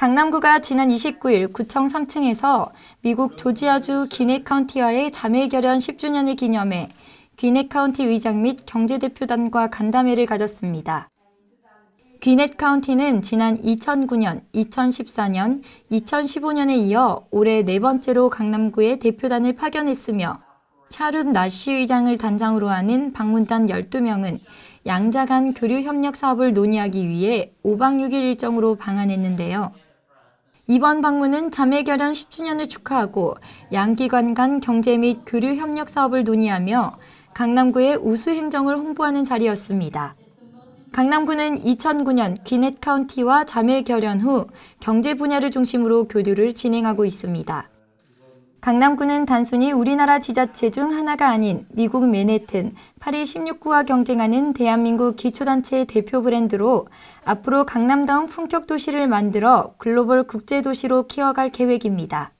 강남구가 지난 29일 구청 3층에서 미국 조지아주 기네 카운티와의 자매 결연 10주년을 기념해 귀넷 카운티 의장 및 경제대표단과 간담회를 가졌습니다. 귀넷 카운티는 지난 2009년, 2014년, 2015년에 이어 올해 네 번째로 강남구에 대표단을 파견했으며 샤룬 나시 의장을 단장으로 하는 방문단 12명은 양자 간 교류 협력 사업을 논의하기 위해 5박 6일 일정으로 방한했는데요. 이번 방문은 자매결연 10주년을 축하하고 양기관 간 경제 및 교류 협력 사업을 논의하며 강남구의 우수 행정을 홍보하는 자리였습니다. 강남구는 2009년 귀넷 카운티와 자매결연 후 경제 분야를 중심으로 교류를 진행하고 있습니다. 강남구는 단순히 우리나라 지자체 중 하나가 아닌 미국 맨해튼, 파리 16구와 경쟁하는 대한민국 기초단체의 대표 브랜드로 앞으로 강남다운 품격 도시를 만들어 글로벌 국제도시로 키워갈 계획입니다.